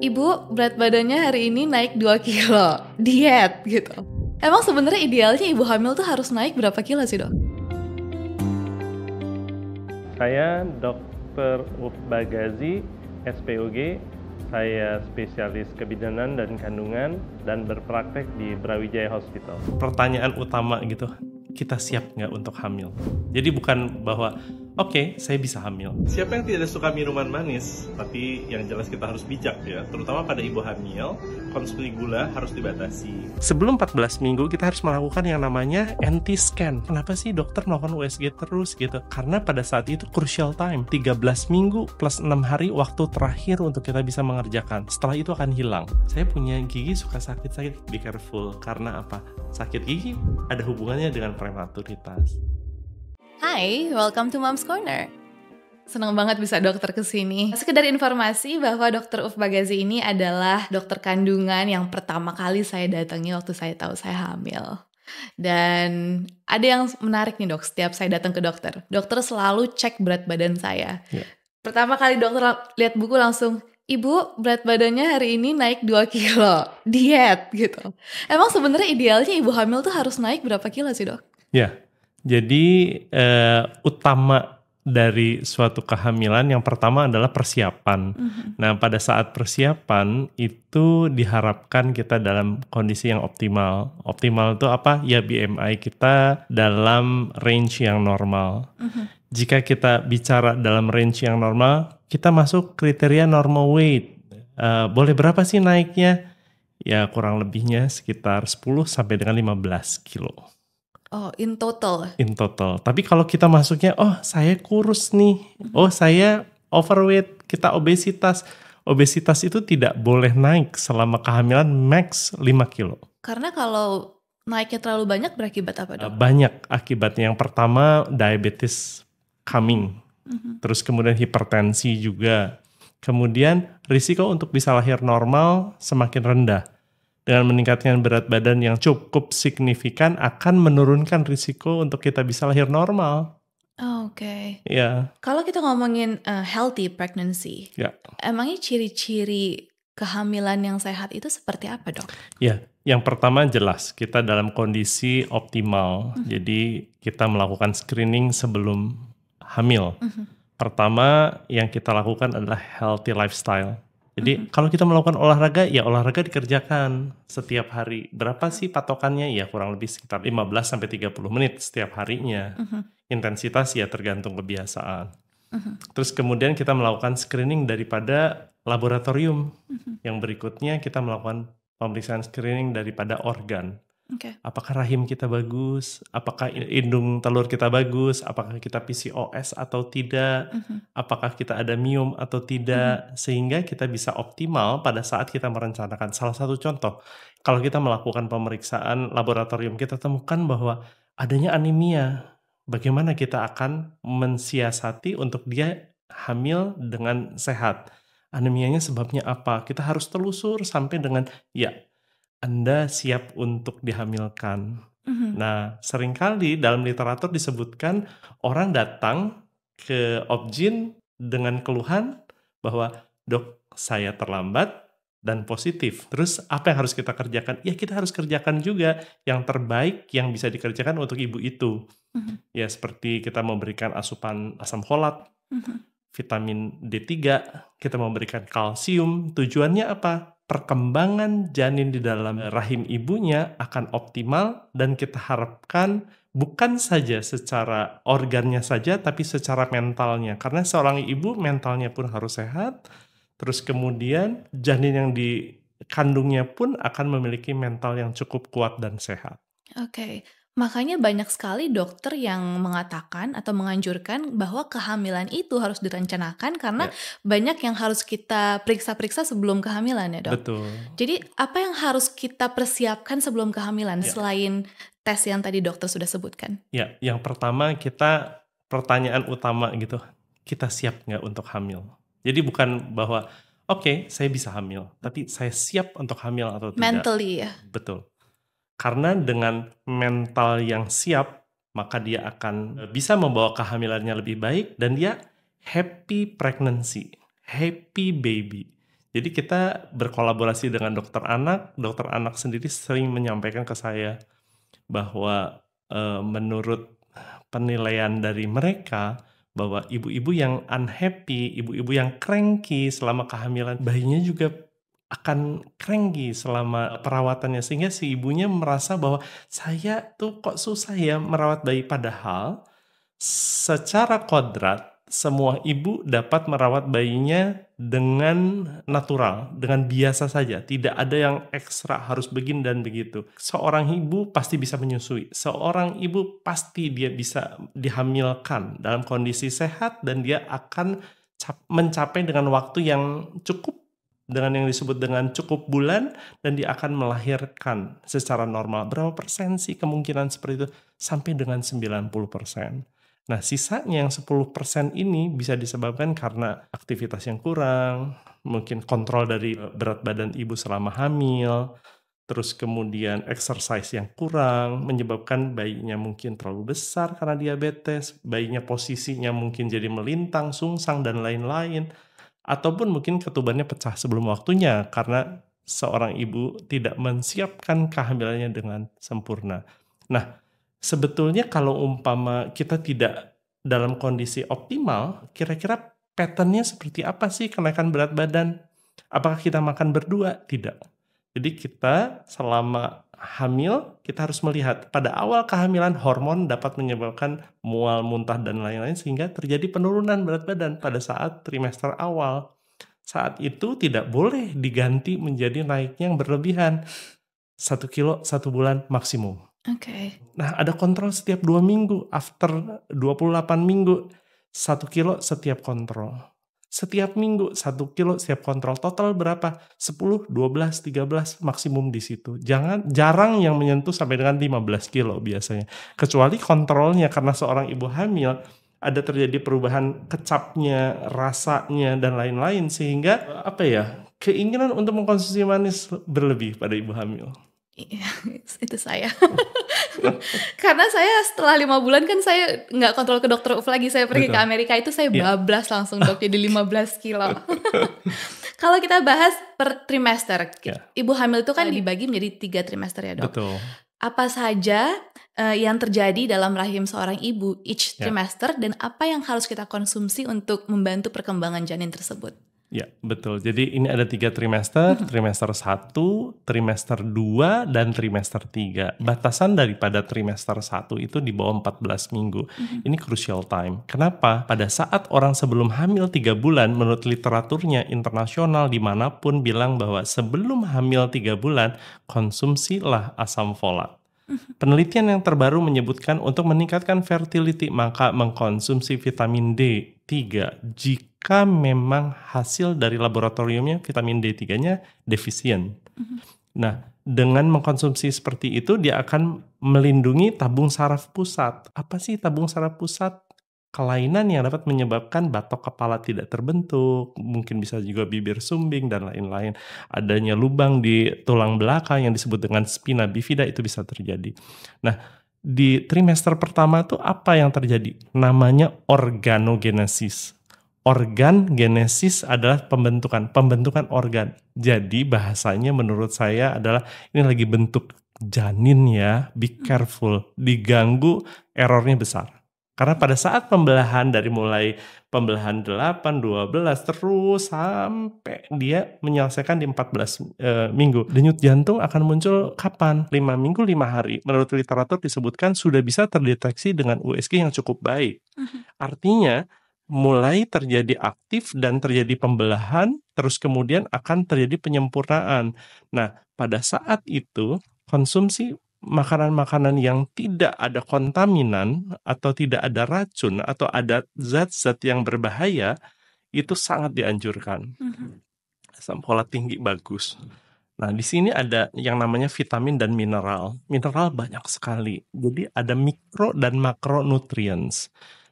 Ibu, berat badannya hari ini naik 2 kilo, diet gitu. Emang sebenarnya idealnya ibu hamil tuh harus naik berapa kilo sih dok? Saya Dr. Uf Bagazi, SPUG, saya spesialis kebidanan dan kandungan dan berpraktek di Brawijaya Hospital. Pertanyaan utama gitu, kita siap nggak untuk hamil? Jadi bukan bahwa Oke, okay, saya bisa hamil. Siapa yang tidak suka minuman manis? Tapi yang jelas kita harus bijak ya, terutama pada ibu hamil, konsumsi gula harus dibatasi. Sebelum 14 minggu, kita harus melakukan yang namanya anti-scan. Kenapa sih dokter melakukan USG terus gitu? Karena pada saat itu crucial time, 13 minggu plus 6 hari waktu terakhir untuk kita bisa mengerjakan. Setelah itu akan hilang. Saya punya gigi suka sakit-sakit, be careful. Karena apa? Sakit gigi ada hubungannya dengan prematuritas. Hai, welcome to Mom's Corner. Senang banget bisa dokter kesini. Sekedar informasi bahwa dokter Uf Bagazi ini adalah dokter kandungan yang pertama kali saya datangi waktu saya tahu saya hamil. Dan ada yang menarik nih dok, setiap saya datang ke dokter, dokter selalu cek berat badan saya. Yeah. Pertama kali dokter lihat buku langsung, Ibu berat badannya hari ini naik 2 kilo, diet gitu. Emang sebenarnya idealnya ibu hamil tuh harus naik berapa kilo sih dok? Ya, jadi uh, utama dari suatu kehamilan yang pertama adalah persiapan. Mm-hmm. Nah, pada saat persiapan itu diharapkan kita dalam kondisi yang optimal. Optimal itu apa? Ya BMI kita dalam range yang normal. Mm-hmm. Jika kita bicara dalam range yang normal, kita masuk kriteria normal weight. Uh, boleh berapa sih naiknya? Ya kurang lebihnya sekitar 10 sampai dengan 15 kilo. Oh, in total. In total. Tapi kalau kita masuknya, oh saya kurus nih, oh saya overweight, kita obesitas. Obesitas itu tidak boleh naik selama kehamilan max 5 kilo. Karena kalau naiknya terlalu banyak berakibat apa dong? Eh, banyak akibatnya. Yang pertama diabetes coming, mm-hmm. terus kemudian hipertensi juga. Kemudian risiko untuk bisa lahir normal semakin rendah dengan meningkatkan berat badan yang cukup signifikan akan menurunkan risiko untuk kita bisa lahir normal. Oh, Oke. Okay. Ya. Kalau kita ngomongin uh, healthy pregnancy, yeah. emangnya ciri-ciri kehamilan yang sehat itu seperti apa dok? Ya, yang pertama jelas kita dalam kondisi optimal, mm-hmm. jadi kita melakukan screening sebelum hamil. Mm-hmm. Pertama yang kita lakukan adalah healthy lifestyle. Jadi mm -hmm. kalau kita melakukan olahraga, ya olahraga dikerjakan setiap hari. Berapa sih patokannya? Ya kurang lebih sekitar 15 sampai 30 menit setiap harinya. Mm -hmm. Intensitas ya tergantung kebiasaan. Mm -hmm. Terus kemudian kita melakukan screening daripada laboratorium. Mm -hmm. Yang berikutnya kita melakukan pemeriksaan screening daripada organ. Okay. Apakah rahim kita bagus? Apakah indung telur kita bagus? Apakah kita PCOS atau tidak? Mm -hmm. Apakah kita ada miom atau tidak? Mm -hmm. Sehingga kita bisa optimal pada saat kita merencanakan. Salah satu contoh, kalau kita melakukan pemeriksaan laboratorium, kita temukan bahwa adanya anemia. Bagaimana kita akan mensiasati untuk dia hamil dengan sehat? Anemianya sebabnya apa? Kita harus telusur sampai dengan ya anda siap untuk dihamilkan. Mm-hmm. Nah, seringkali dalam literatur disebutkan orang datang ke objin dengan keluhan bahwa dok saya terlambat dan positif. Terus apa yang harus kita kerjakan? Ya kita harus kerjakan juga yang terbaik yang bisa dikerjakan untuk ibu itu. Mm-hmm. Ya seperti kita memberikan asupan asam folat, mm-hmm. vitamin D3, kita memberikan kalsium. Tujuannya apa? perkembangan janin di dalam rahim ibunya akan optimal dan kita harapkan bukan saja secara organnya saja tapi secara mentalnya karena seorang ibu mentalnya pun harus sehat terus kemudian janin yang dikandungnya pun akan memiliki mental yang cukup kuat dan sehat. Oke. Okay. Makanya banyak sekali dokter yang mengatakan atau menganjurkan bahwa kehamilan itu harus direncanakan karena ya. banyak yang harus kita periksa-periksa sebelum kehamilan ya dok. Betul. Jadi apa yang harus kita persiapkan sebelum kehamilan ya. selain tes yang tadi dokter sudah sebutkan? Ya, yang pertama kita pertanyaan utama gitu, kita siap nggak untuk hamil? Jadi bukan bahwa oke okay, saya bisa hamil, tapi saya siap untuk hamil atau tidak? Mentally ya. Betul. Karena dengan mental yang siap, maka dia akan eh, bisa membawa kehamilannya lebih baik dan dia happy pregnancy, happy baby. Jadi kita berkolaborasi dengan dokter anak, dokter anak sendiri sering menyampaikan ke saya bahwa e, menurut penilaian dari mereka bahwa ibu-ibu yang unhappy, ibu-ibu yang cranky selama kehamilan, bayinya juga akan cranky selama perawatannya sehingga si ibunya merasa bahwa saya tuh kok susah ya merawat bayi padahal secara kodrat semua ibu dapat merawat bayinya dengan natural, dengan biasa saja. Tidak ada yang ekstra harus begin dan begitu. Seorang ibu pasti bisa menyusui. Seorang ibu pasti dia bisa dihamilkan dalam kondisi sehat dan dia akan mencapai dengan waktu yang cukup dengan yang disebut dengan cukup bulan dan dia akan melahirkan secara normal. Berapa persen sih kemungkinan seperti itu? Sampai dengan 90 persen. Nah, sisanya yang 10% persen ini bisa disebabkan karena aktivitas yang kurang, mungkin kontrol dari e, berat badan ibu selama hamil, terus kemudian exercise yang kurang menyebabkan bayinya mungkin terlalu besar karena diabetes, bayinya posisinya mungkin jadi melintang, sungsang dan lain-lain ataupun mungkin ketubannya pecah sebelum waktunya karena seorang ibu tidak menyiapkan kehamilannya dengan sempurna. Nah, sebetulnya kalau umpama kita tidak dalam kondisi optimal, kira-kira patternnya seperti apa sih kenaikan berat badan? Apakah kita makan berdua? Tidak. Jadi kita selama hamil, kita harus melihat pada awal kehamilan hormon dapat menyebabkan mual, muntah, dan lain-lain sehingga terjadi penurunan berat badan pada saat trimester awal. Saat itu tidak boleh diganti menjadi naiknya yang berlebihan. Satu kilo satu bulan maksimum. Oke. Okay. Nah ada kontrol setiap dua minggu, after 28 minggu, satu kilo setiap kontrol setiap minggu satu kilo setiap kontrol total berapa 10 12 13 maksimum di situ jangan jarang yang menyentuh sampai dengan 15 kilo biasanya kecuali kontrolnya karena seorang ibu hamil ada terjadi perubahan kecapnya rasanya dan lain-lain sehingga apa ya keinginan untuk mengkonsumsi manis berlebih pada ibu hamil Iya, itu saya karena saya setelah lima bulan kan saya nggak kontrol ke dokter Uf lagi saya pergi Betul. ke Amerika itu saya iya. bablas yeah. langsung dok jadi 15 kilo iya. kalau kita bahas per trimester yeah. ibu hamil itu kan dibagi menjadi tiga trimester ya dok Betul. apa saja uh, yang terjadi dalam rahim seorang ibu each trimester yeah. dan apa yang harus kita konsumsi untuk membantu perkembangan janin tersebut Ya, betul. Jadi ini ada tiga trimester, hmm. trimester 1, trimester 2, dan trimester 3. Batasan daripada trimester 1 itu di bawah 14 minggu. Hmm. Ini crucial time. Kenapa? Pada saat orang sebelum hamil tiga bulan, menurut literaturnya internasional dimanapun bilang bahwa sebelum hamil tiga bulan, konsumsilah asam folat. Hmm. Penelitian yang terbaru menyebutkan untuk meningkatkan fertility maka mengkonsumsi vitamin D 3 jika jika memang hasil dari laboratoriumnya vitamin D3-nya defisien. Mm-hmm. Nah, dengan mengkonsumsi seperti itu dia akan melindungi tabung saraf pusat. Apa sih tabung saraf pusat? Kelainan yang dapat menyebabkan batok kepala tidak terbentuk, mungkin bisa juga bibir sumbing dan lain-lain. Adanya lubang di tulang belakang yang disebut dengan spina bifida itu bisa terjadi. Nah, di trimester pertama tuh apa yang terjadi? Namanya organogenesis organ genesis adalah pembentukan, pembentukan organ. Jadi bahasanya menurut saya adalah ini lagi bentuk janin ya, be hmm. careful, diganggu errornya besar. Karena pada saat pembelahan dari mulai pembelahan 8, 12 terus sampai dia menyelesaikan di 14 e, eh, minggu. Denyut jantung akan muncul kapan? 5 minggu 5 hari. Menurut literatur disebutkan sudah bisa terdeteksi dengan USG yang cukup baik. Hmm. Artinya mulai terjadi aktif dan terjadi pembelahan, terus kemudian akan terjadi penyempurnaan. Nah, pada saat itu konsumsi makanan-makanan yang tidak ada kontaminan atau tidak ada racun atau ada zat-zat yang berbahaya itu sangat dianjurkan. Mm-hmm. Asam folat tinggi bagus. Nah, di sini ada yang namanya vitamin dan mineral. Mineral banyak sekali. Jadi ada mikro dan makronutrients.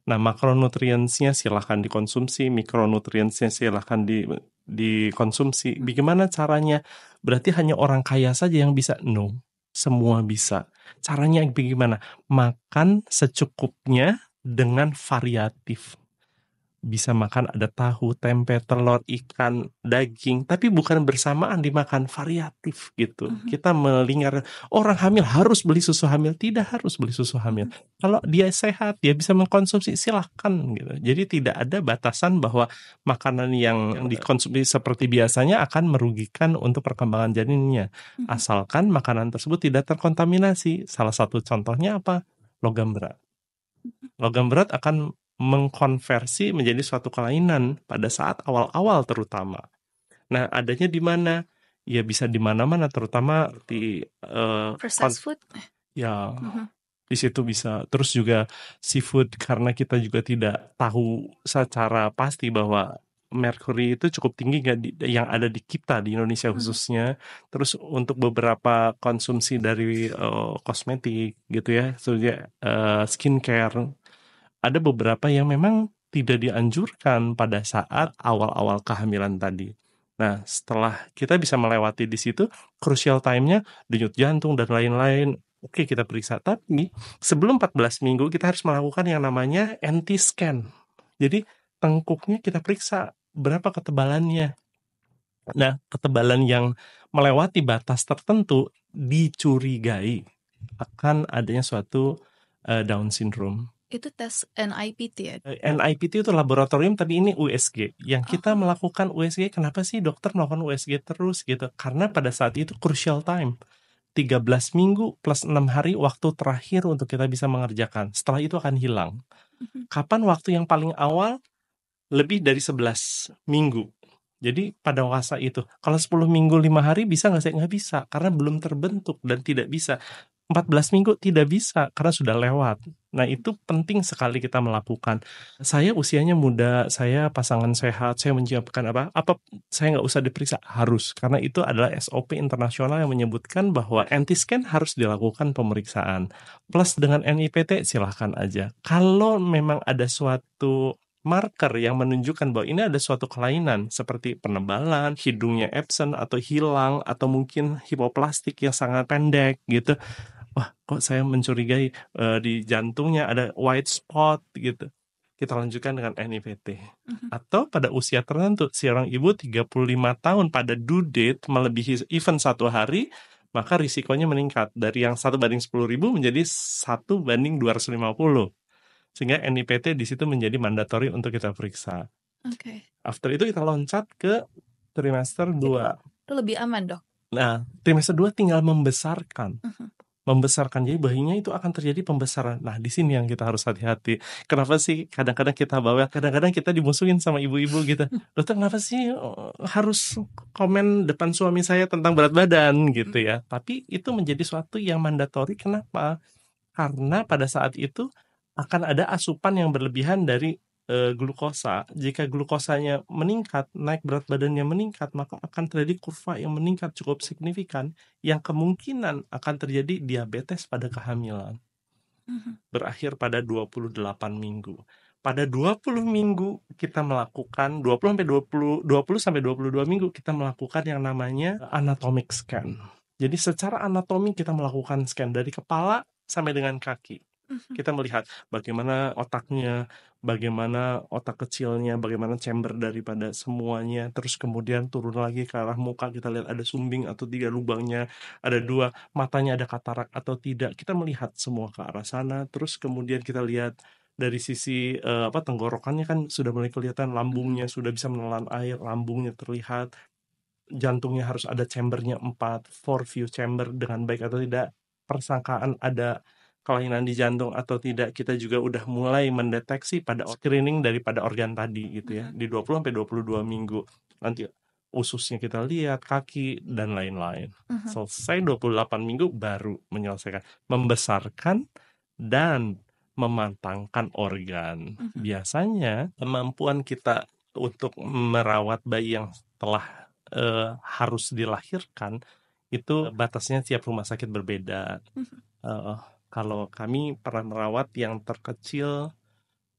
Nah, makronutriensnya silahkan dikonsumsi, mikronutriensnya silahkan di, dikonsumsi. Hmm. Bagaimana caranya? Berarti hanya orang kaya saja yang bisa? No, semua bisa. Caranya bagaimana? Makan secukupnya dengan variatif bisa makan ada tahu, tempe, telur, ikan, daging, tapi bukan bersamaan dimakan variatif gitu. Mm -hmm. Kita melingkar orang hamil harus beli susu hamil, tidak harus beli susu hamil. Mm -hmm. Kalau dia sehat, dia bisa mengkonsumsi silahkan gitu. Jadi tidak ada batasan bahwa makanan yang dikonsumsi seperti biasanya akan merugikan untuk perkembangan janinnya, mm -hmm. asalkan makanan tersebut tidak terkontaminasi. Salah satu contohnya apa? Logam berat. Mhm. Logam berat akan mengkonversi menjadi suatu kelainan pada saat awal-awal terutama. Nah, adanya di mana? Ya bisa di mana-mana terutama di uh, eh, processed food. Ya. Mm-hmm. Di situ bisa terus juga seafood karena kita juga tidak tahu secara pasti bahwa merkuri itu cukup tinggi gak di, yang ada di kita di Indonesia mm-hmm. khususnya. Terus untuk beberapa konsumsi dari uh, kosmetik gitu ya, so, uh, eh, skincare ada beberapa yang memang tidak dianjurkan pada saat awal-awal kehamilan tadi. Nah, setelah kita bisa melewati di situ, crucial time-nya denyut jantung dan lain-lain. Oke, kita periksa. Tapi sebelum 14 minggu kita harus melakukan yang namanya anti scan. Jadi tengkuknya kita periksa berapa ketebalannya. Nah, ketebalan yang melewati batas tertentu dicurigai akan adanya suatu uh, Down syndrome itu tes NIPT ya? Eh, NIPT itu laboratorium tapi ini USG. Yang oh. kita melakukan USG, kenapa sih dokter melakukan USG terus gitu? Karena pada saat itu crucial time. 13 minggu plus 6 hari waktu terakhir untuk kita bisa mengerjakan. Setelah itu akan hilang. Mm-hmm. Kapan waktu yang paling awal? Lebih dari 11 minggu. Jadi pada masa itu, kalau 10 minggu 5 hari bisa nggak saya? Nggak bisa, karena belum terbentuk dan tidak bisa. 14 minggu tidak bisa karena sudah lewat. Nah, itu penting sekali kita melakukan. Saya usianya muda, saya pasangan sehat, saya menyiapkan apa? Apa saya nggak usah diperiksa? Harus, karena itu adalah SOP internasional yang menyebutkan bahwa anti scan harus dilakukan pemeriksaan. Plus dengan NIPT silahkan aja. Kalau memang ada suatu marker yang menunjukkan bahwa ini ada suatu kelainan seperti penebalan, hidungnya absen atau hilang atau mungkin hipoplastik yang sangat pendek gitu wah kok saya mencurigai uh, di jantungnya ada white spot gitu. Kita lanjutkan dengan NIPT. uh mm-hmm. -huh. Atau pada usia tertentu, seorang ibu 35 tahun pada due date melebihi event satu hari, maka risikonya meningkat dari yang satu banding ribu menjadi satu banding 250. Sehingga NIPT di situ menjadi mandatory untuk kita periksa. Oke. Okay. After itu kita loncat ke trimester 2. Itu lebih aman, Dok. Nah, trimester 2 tinggal membesarkan. Uh mm-hmm. -huh membesarkan. Jadi bayinya itu akan terjadi pembesaran. Nah, di sini yang kita harus hati-hati. Kenapa sih kadang-kadang kita bawa, kadang-kadang kita dimusuhin sama ibu-ibu gitu. Dokter kenapa sih oh, harus komen depan suami saya tentang berat badan gitu ya. Tapi itu menjadi suatu yang mandatori. Kenapa? Karena pada saat itu akan ada asupan yang berlebihan dari e, glukosa. Jika glukosanya meningkat, naik berat badannya meningkat, maka akan terjadi kurva yang meningkat cukup signifikan yang kemungkinan akan terjadi diabetes pada kehamilan. Mhm. Berakhir pada 28 minggu. Pada 20 minggu kita melakukan 20 sampai 20 20 sampai 22 minggu kita melakukan yang namanya anatomic scan. Jadi secara anatomi kita melakukan scan dari kepala sampai dengan kaki Mhm. Kita melihat bagaimana otaknya, bagaimana otak kecilnya, bagaimana chamber daripada semuanya, terus kemudian turun lagi ke arah muka, kita lihat ada sumbing atau tiga lubangnya, ada dua, matanya ada katarak atau tidak, kita melihat semua ke arah sana, terus kemudian kita lihat dari sisi uh, apa tenggorokannya kan sudah mulai kelihatan lambungnya mhm. sudah bisa menelan air lambungnya terlihat jantungnya harus ada chambernya empat four view chamber dengan baik atau tidak persangkaan ada kelainan di jantung atau tidak kita juga udah mulai mendeteksi pada screening daripada organ tadi gitu ya di 20 sampai 22 minggu nanti ususnya kita lihat, kaki dan lain-lain. Uh-huh. Selesai 28 minggu baru menyelesaikan, membesarkan dan memantangkan organ. Mm-hmm. Biasanya kemampuan kita untuk merawat bayi yang telah uh, harus dilahirkan itu batasnya tiap rumah sakit berbeda. Uh-huh. Uh, kalau kami pernah merawat yang terkecil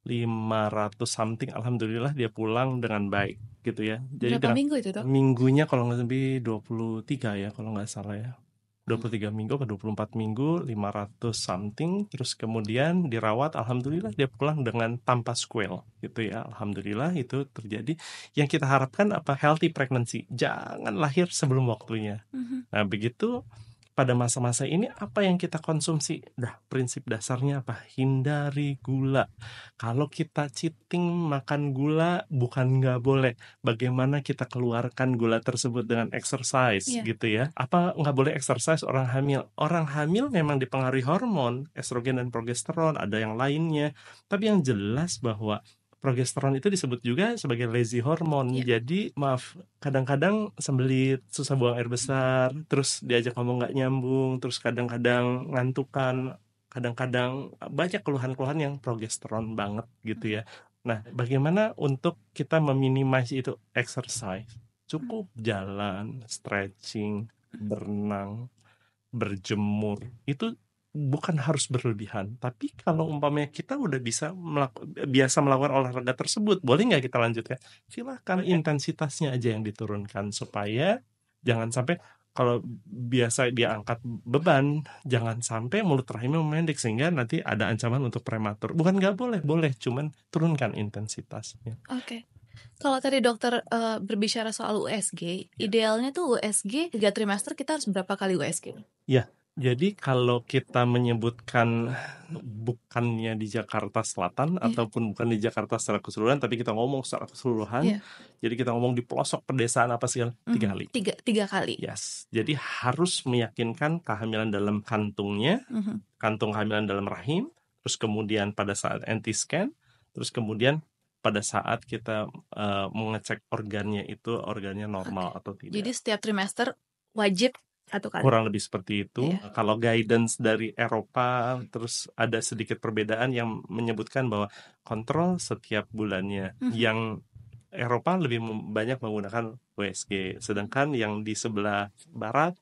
500 something alhamdulillah dia pulang dengan baik gitu ya. Jadi Berapa minggu itu, Dok? Minggunya kalau nggak lebih 23 ya kalau nggak salah ya. 23 hmm. minggu ke 24 minggu 500 something terus kemudian dirawat alhamdulillah dia pulang dengan tanpa squel gitu ya alhamdulillah itu terjadi yang kita harapkan apa healthy pregnancy jangan lahir sebelum waktunya -hmm. nah begitu pada masa-masa ini apa yang kita konsumsi? Dah, prinsip dasarnya apa? Hindari gula. Kalau kita cheating makan gula bukan nggak boleh. Bagaimana kita keluarkan gula tersebut dengan exercise yeah. gitu ya? Apa nggak boleh exercise orang hamil? Orang hamil memang dipengaruhi hormon, estrogen dan progesteron, ada yang lainnya. Tapi yang jelas bahwa progesteron itu disebut juga sebagai lazy hormone. Yeah. Jadi maaf, kadang-kadang sembelit, susah buang air besar, terus diajak ngomong nggak nyambung, terus kadang-kadang ngantukan, kadang-kadang banyak keluhan-keluhan yang progesteron banget gitu ya. Nah, bagaimana untuk kita meminimasi itu exercise? Cukup jalan, stretching, berenang, berjemur. Itu bukan harus berlebihan, tapi kalau umpamanya kita udah bisa melaku, biasa melakukan olahraga tersebut, boleh nggak kita lanjutkan? Ya? Silahkan okay. intensitasnya aja yang diturunkan supaya jangan sampai kalau biasa dia angkat beban, jangan sampai mulut rahimnya memendek sehingga nanti ada ancaman untuk prematur. Bukan nggak boleh, boleh, cuman turunkan intensitasnya. Oke. Okay. Kalau tadi dokter uh, berbicara soal USG, ya. idealnya tuh USG 3 trimester kita harus berapa kali USG? Ya, jadi kalau kita menyebutkan bukannya di Jakarta Selatan yeah. ataupun bukan di Jakarta secara keseluruhan, tapi kita ngomong secara keseluruhan, yeah. jadi kita ngomong di pelosok pedesaan apa sih? mm, tiga kali. Tiga tiga kali. Yes, jadi harus meyakinkan kehamilan dalam kantungnya, mm -hmm. kantung kehamilan dalam rahim, terus kemudian pada saat anti scan, terus kemudian pada saat kita uh, mengecek organnya itu organnya normal okay. atau tidak. Jadi setiap trimester wajib satu kali. Kurang lebih seperti itu. Yeah. Iya. Kalau guidance dari Eropa terus ada sedikit perbedaan yang menyebutkan bahwa kontrol setiap bulannya mm -hmm. yang Eropa lebih banyak menggunakan WSG, sedangkan yang di sebelah barat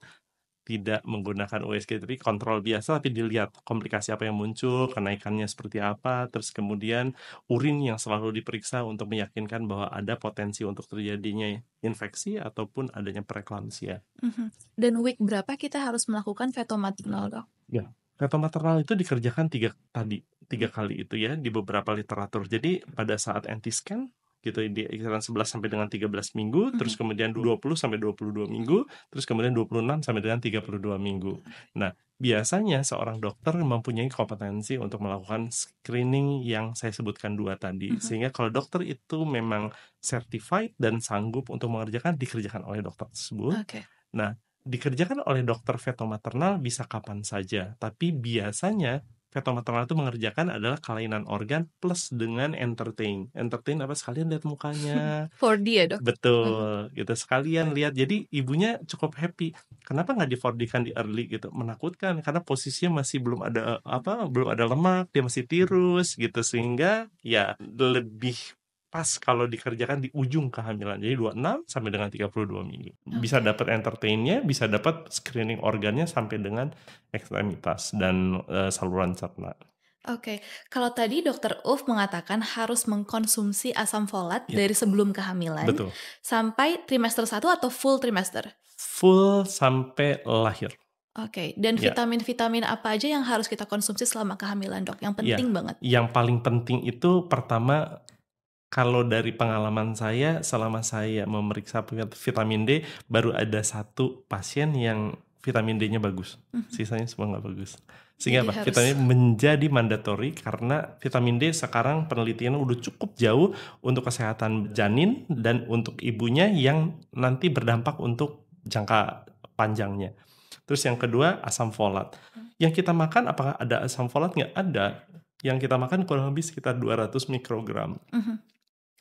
tidak menggunakan USG tapi kontrol biasa tapi dilihat komplikasi apa yang muncul, kenaikannya seperti apa, terus kemudian urin yang selalu diperiksa untuk meyakinkan bahwa ada potensi untuk terjadinya infeksi ataupun adanya preeklamsia. Mhm. Dan week berapa kita harus melakukan fetomaternal? Dok? Ya. fetomaternal itu dikerjakan tiga tadi tiga mhm. kali itu ya di beberapa literatur. Jadi pada saat anti scan gitu di kisaran 11 sampai dengan 13 minggu, -hmm. terus kemudian 20 sampai 22 minggu, terus kemudian 26 sampai dengan 32 minggu. Nah, biasanya seorang dokter mempunyai kompetensi untuk melakukan screening yang saya sebutkan dua tadi. -hmm. Sehingga kalau dokter itu memang certified dan sanggup untuk mengerjakan dikerjakan oleh dokter tersebut. Okay. Nah, dikerjakan oleh dokter veto maternal bisa kapan saja, tapi biasanya maternal itu mengerjakan adalah kelainan organ plus dengan entertain. Entertain apa sekalian lihat mukanya. 4D ya dok. Betul, hmm. gitu sekalian lihat. Jadi ibunya cukup happy. Kenapa nggak di 4D kan di early gitu? Menakutkan karena posisinya masih belum ada eh, apa, belum ada lemak, dia masih tirus gitu sehingga ya lebih pas kalau dikerjakan di ujung kehamilan. Jadi 26 sampai dengan 32 minggu. Okay. Bisa dapat entertainnya, bisa dapat screening organnya sampai dengan ekstremitas dan uh, saluran cerna. Oke, okay. kalau tadi dokter Uf mengatakan harus mengkonsumsi asam folat yeah. dari sebelum kehamilan Betul. sampai trimester 1 atau full trimester? Full sampai lahir. Oke, okay. dan iya. vitamin-vitamin yeah. apa aja yang harus kita konsumsi selama kehamilan, Dok? Yang iya. penting yeah. banget. Yang paling penting itu pertama kalau dari pengalaman saya selama saya memeriksa vitamin D baru ada satu pasien yang vitamin D-nya bagus mhm. sisanya semua nggak bagus sehingga Jadi apa harus... vitamin menjadi mandatory karena vitamin D sekarang penelitian udah cukup jauh untuk kesehatan janin dan untuk ibunya yang nanti berdampak untuk jangka panjangnya terus yang kedua asam folat hmm. yang kita makan apakah ada asam folat nggak ada yang kita makan kurang lebih sekitar 200 mikrogram. Uh mhm. -huh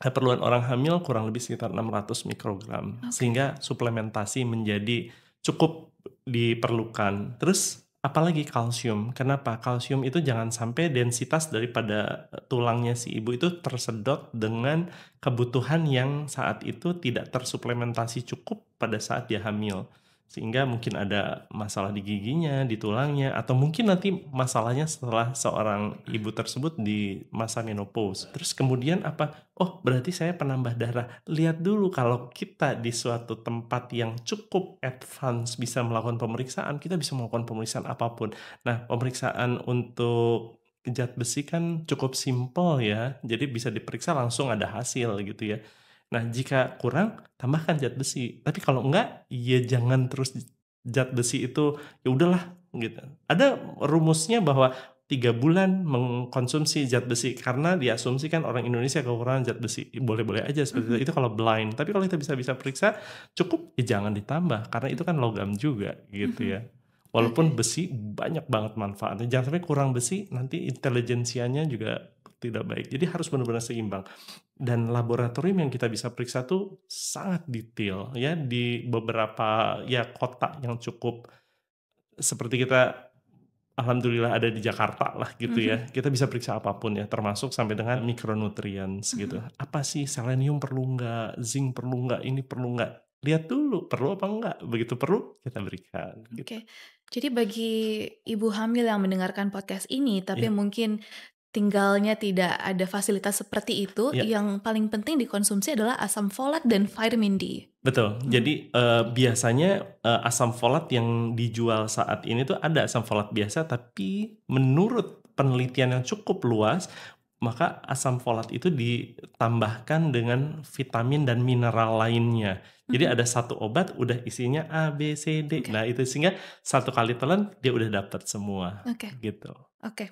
keperluan orang hamil kurang lebih sekitar 600 mikrogram okay. sehingga suplementasi menjadi cukup diperlukan. Terus apalagi kalsium. Kenapa? Kalsium itu jangan sampai densitas daripada eh, tulangnya si ibu itu tersedot dengan kebutuhan yang saat itu tidak tersuplementasi cukup pada saat dia hamil sehingga mungkin ada masalah di giginya, di tulangnya, atau mungkin nanti masalahnya setelah seorang ibu tersebut di masa menopause. Terus kemudian apa? Oh, berarti saya penambah darah. Lihat dulu kalau kita di suatu tempat yang cukup advance bisa melakukan pemeriksaan, kita bisa melakukan pemeriksaan apapun. Nah, pemeriksaan untuk zat besi kan cukup simple ya, jadi bisa diperiksa langsung ada hasil gitu ya. Nah, jika kurang, tambahkan zat besi. Tapi kalau enggak, ya jangan terus zat besi itu ya udahlah gitu. Ada rumusnya bahwa tiga bulan mengkonsumsi zat besi karena diasumsikan orang Indonesia kekurangan zat besi boleh-boleh aja seperti itu mm-hmm. itu kalau blind tapi kalau kita bisa-bisa periksa cukup ya jangan ditambah karena itu kan logam juga gitu mm-hmm. ya walaupun besi banyak banget manfaatnya jangan sampai kurang besi nanti intelijensianya juga tidak baik. Jadi harus benar-benar seimbang. Dan laboratorium yang kita bisa periksa tuh sangat detail ya di beberapa ya kota yang cukup seperti kita alhamdulillah ada di Jakarta lah gitu mm -hmm. ya. Mm-hmm. Kita bisa periksa apapun ya, termasuk sampai dengan mikronutrien mm -hmm. gitu. Mm-hmm. Apa sih selenium perlu nggak, zinc perlu nggak, ini perlu nggak? Lihat dulu perlu apa enggak. Begitu perlu kita berikan. Gitu. Oke. Okay. Jadi bagi ibu hamil yang mendengarkan podcast ini tapi yeah. mungkin tinggalnya tidak ada fasilitas seperti itu, ya. yang paling penting dikonsumsi adalah asam folat dan vitamin D. Betul. Hmm. Jadi uh, biasanya uh, asam folat yang dijual saat ini tuh ada asam folat biasa, tapi menurut penelitian yang cukup luas, maka asam folat itu ditambahkan dengan vitamin dan mineral lainnya. Jadi hmm. ada satu obat udah isinya A, B, C, D. Okay. Nah itu sehingga satu kali telan dia udah dapat semua. Oke. Okay. Gitu. Oke. Okay.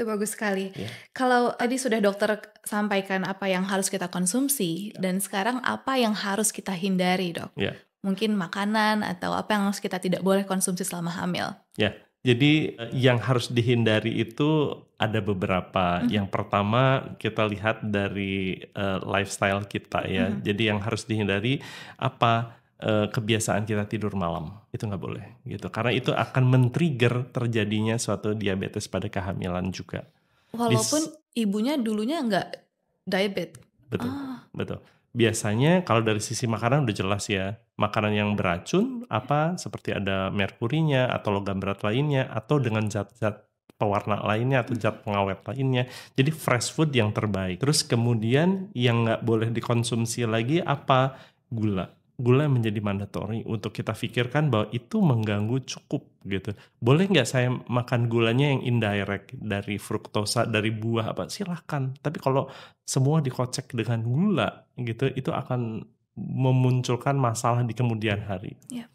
Itu bagus sekali. Yeah. Kalau tadi sudah dokter sampaikan apa yang harus kita konsumsi yeah. dan sekarang apa yang harus kita hindari, Dok? Yeah. Mungkin makanan atau apa yang harus kita tidak boleh konsumsi selama hamil. Ya. Yeah. Jadi eh, yang harus dihindari itu ada beberapa. Mm -hmm. Yang pertama kita lihat dari uh, lifestyle kita ya. Mm -hmm. Jadi yang harus dihindari apa Eh, kebiasaan kita tidur malam itu nggak boleh gitu karena itu akan men-trigger terjadinya suatu diabetes pada kehamilan juga walaupun Dis ibunya dulunya nggak diabetes betul ah. betul biasanya kalau dari sisi makanan udah jelas ya makanan yang beracun apa seperti ada merkurinya atau logam berat lainnya atau dengan zat-zat pewarna lainnya atau zat pengawet lainnya. Jadi fresh food yang terbaik. Terus kemudian yang nggak boleh dikonsumsi lagi apa? Gula gula menjadi mandatory untuk kita pikirkan bahwa itu mengganggu cukup gitu. Boleh nggak saya makan gulanya yang indirect dari fruktosa dari buah apa? Silahkan. Tapi kalau semua dikocek dengan gula gitu, itu akan memunculkan masalah di kemudian hari. Yeah.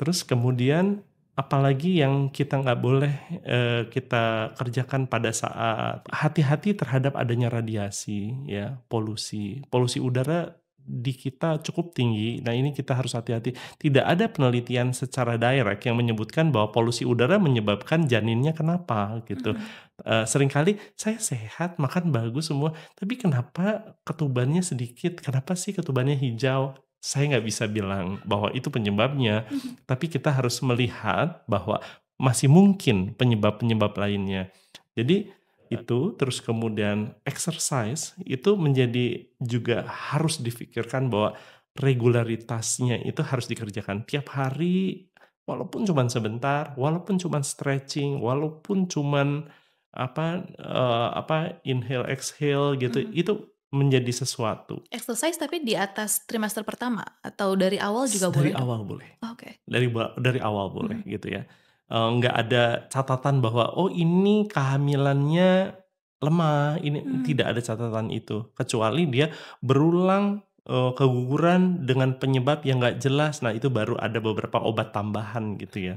Terus kemudian apalagi yang kita nggak boleh eh, kita kerjakan pada saat hati-hati terhadap adanya radiasi ya polusi polusi udara di kita cukup tinggi. Nah, ini kita harus hati-hati. Tidak ada penelitian secara direct yang menyebutkan bahwa polusi udara menyebabkan janinnya kenapa gitu. Mm -hmm. uh, seringkali saya sehat, makan bagus semua, tapi kenapa ketubannya sedikit? Kenapa sih ketubannya hijau? Saya nggak bisa bilang bahwa itu penyebabnya, mm -hmm. tapi kita harus melihat bahwa masih mungkin penyebab-penyebab lainnya. Jadi itu terus kemudian exercise itu menjadi juga harus difikirkan bahwa regularitasnya itu harus dikerjakan tiap hari walaupun cuma sebentar walaupun cuma stretching walaupun cuma apa uh, apa inhale exhale gitu hmm. itu menjadi sesuatu. Exercise tapi di atas trimester pertama atau dari awal juga dari boleh? Dari awal boleh. Oh, Oke. Okay. Dari dari awal boleh hmm. gitu ya Eh, nggak uh, ada catatan bahwa oh ini kehamilannya lemah ini hmm. tidak ada catatan itu kecuali dia berulang uh, keguguran dengan penyebab yang nggak jelas nah itu baru ada beberapa obat tambahan gitu ya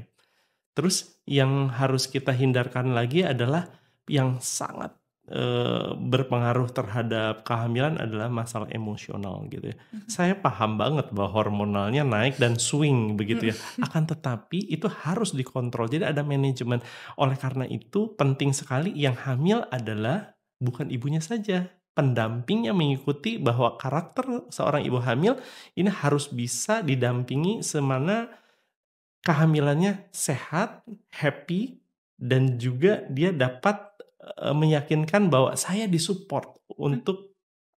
terus yang harus kita hindarkan lagi adalah yang sangat Eh, berpengaruh terhadap kehamilan adalah masalah emosional gitu ya. Mm-hmm. Saya paham banget bahwa hormonalnya naik dan swing begitu ya. Mm-hmm. Akan tetapi itu harus dikontrol. Jadi ada manajemen. Oleh karena itu penting sekali yang hamil adalah bukan ibunya saja, pendampingnya mengikuti bahwa karakter seorang ibu hamil ini harus bisa didampingi semana kehamilannya sehat, happy, dan juga dia dapat Eh, meyakinkan bahwa saya disupport untuk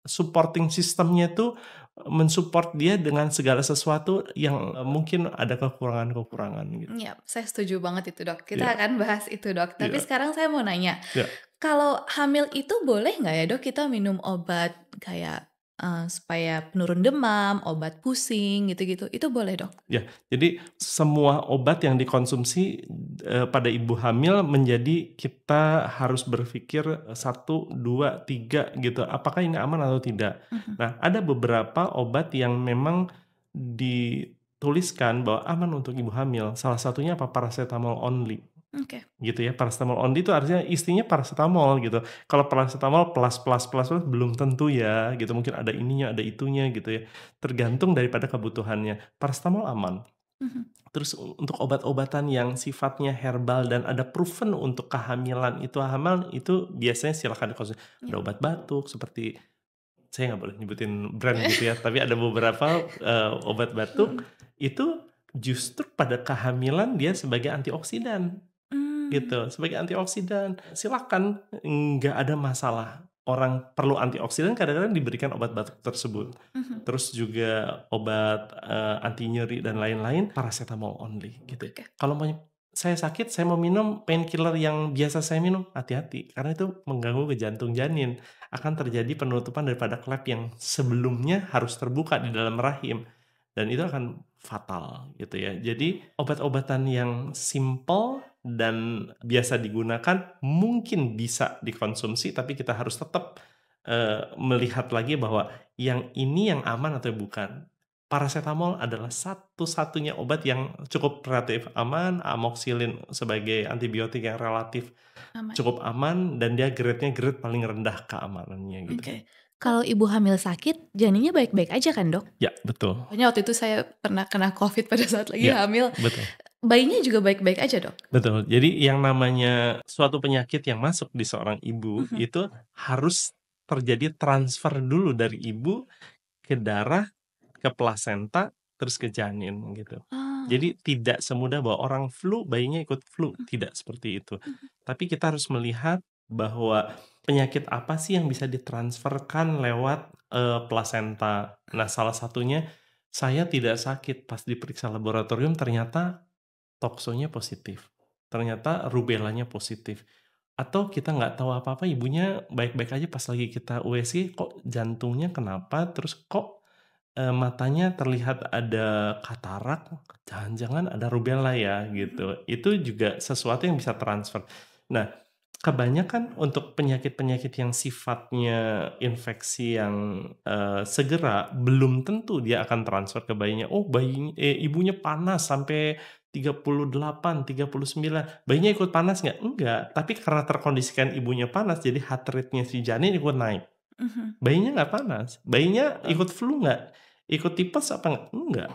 supporting sistemnya itu eh, mensupport dia dengan segala sesuatu yang eh, mungkin ada kekurangan-kekurangan gitu. Iya, saya setuju banget itu dok. Kita ya. akan bahas itu dok. Tapi ya. sekarang saya mau nanya, Ya. kalau hamil itu boleh nggak ya dok kita minum obat kayak Uh, supaya penurun demam, obat pusing gitu-gitu, itu boleh dok? Ya, jadi semua obat yang dikonsumsi uh, pada ibu hamil menjadi kita harus berpikir eh, satu, dua, tiga gitu, apakah ini aman atau tidak? Uh mm-hmm. -huh. Nah, ada beberapa obat yang memang dituliskan bahwa aman untuk ibu hamil. Salah satunya apa paracetamol only. Okay. Gitu ya, paracetamol only itu artinya istinya paracetamol gitu. Kalau paracetamol plus plus plus plus belum tentu ya, gitu mungkin ada ininya, ada itunya gitu ya. Tergantung daripada kebutuhannya. Paracetamol aman. Mm-hmm. Terus untuk obat-obatan yang sifatnya herbal dan ada proven untuk kehamilan itu hamil itu biasanya silahkan dikonsumsi. Yeah. Ada iya. obat batuk seperti saya nggak boleh nyebutin brand gitu ya, tapi ada beberapa uh, obat batuk mm. itu justru pada kehamilan dia sebagai antioksidan. Hmm. gitu. Sebagai antioksidan, silakan nggak ada masalah. Orang perlu antioksidan kadang-kadang diberikan obat batuk tersebut. hmm Terus juga obat uh, eh, anti nyeri dan lain-lain, paracetamol only gitu. Okay. Kalau mau saya sakit, saya mau minum painkiller yang biasa saya minum, hati-hati karena itu mengganggu ke jantung janin. Akan terjadi penutupan daripada klep yang sebelumnya harus terbuka di dalam rahim dan itu akan fatal gitu ya. Jadi obat-obatan yang simple dan biasa digunakan mungkin bisa dikonsumsi tapi kita harus tetap uh, melihat lagi bahwa yang ini yang aman atau bukan. Paracetamol adalah satu-satunya obat yang cukup relatif aman, amoksilin sebagai antibiotik yang relatif aman. cukup aman dan dia grade-nya grade paling rendah keamanannya gitu. Okay kalau ibu hamil sakit, janinnya baik-baik aja kan dok? Ya, betul. Pokoknya waktu itu saya pernah kena COVID pada saat lagi ya, hamil. Betul bayinya juga baik-baik aja dok. Betul. Jadi yang namanya suatu penyakit yang masuk di seorang ibu mm-hmm. itu harus terjadi transfer dulu dari ibu ke darah, ke plasenta, terus ke janin gitu. Oh. Jadi tidak semudah bahwa orang flu bayinya ikut flu, mm-hmm. tidak seperti itu. Mm-hmm. Tapi kita harus melihat bahwa penyakit apa sih yang bisa ditransferkan lewat uh, plasenta. Nah, salah satunya saya tidak sakit pas diperiksa laboratorium ternyata toksonya positif. Ternyata rubelanya positif. Atau kita nggak tahu apa-apa, ibunya baik-baik aja pas lagi kita USG, kok jantungnya kenapa, terus kok e, matanya terlihat ada katarak, jangan-jangan ada rubella ya gitu. Hmm. Itu juga sesuatu yang bisa transfer. Nah, kebanyakan untuk penyakit-penyakit yang sifatnya infeksi yang e, segera, belum tentu dia akan transfer ke bayinya. Oh, bayinya, eh, ibunya panas sampai 38, 39. Bayinya ikut panas nggak? Enggak. Tapi karena terkondisikan ibunya panas, jadi heart rate-nya si janin ikut naik. Mm-hmm. Bayinya nggak panas. Bayinya ikut flu nggak? Ikut tipes apa nggak? Enggak.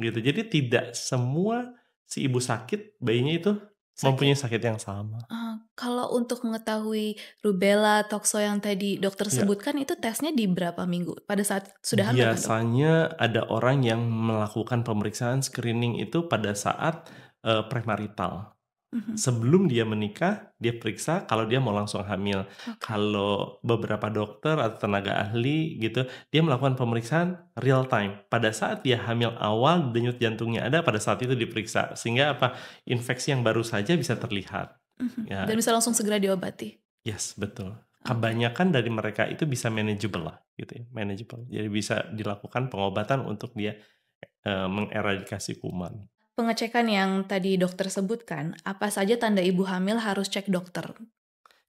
Gitu. Jadi tidak semua si ibu sakit, bayinya itu sakit. mempunyai sakit yang sama. Uh, kalau untuk mengetahui rubella, toxo yang tadi dokter iya. sebutkan itu tesnya di berapa minggu? Pada saat sudah hamil? Kan, Biasanya ada orang yang melakukan pemeriksaan screening itu pada saat uh, premarital. Mm-hmm. Sebelum dia menikah, dia periksa kalau dia mau langsung hamil. Okay. Kalau beberapa dokter atau tenaga ahli gitu, dia melakukan pemeriksaan real time. Pada saat dia hamil awal, denyut jantungnya ada, pada saat itu diperiksa. Sehingga apa infeksi yang baru saja bisa terlihat. Mm-hmm. Ya. Dan bisa langsung segera diobati. Yes, betul. Kebanyakan dari mereka itu bisa manageable lah, gitu ya, manageable. Jadi bisa dilakukan pengobatan untuk dia e, mengeradikasi kuman pengecekan yang tadi dokter sebutkan, apa saja tanda ibu hamil harus cek dokter?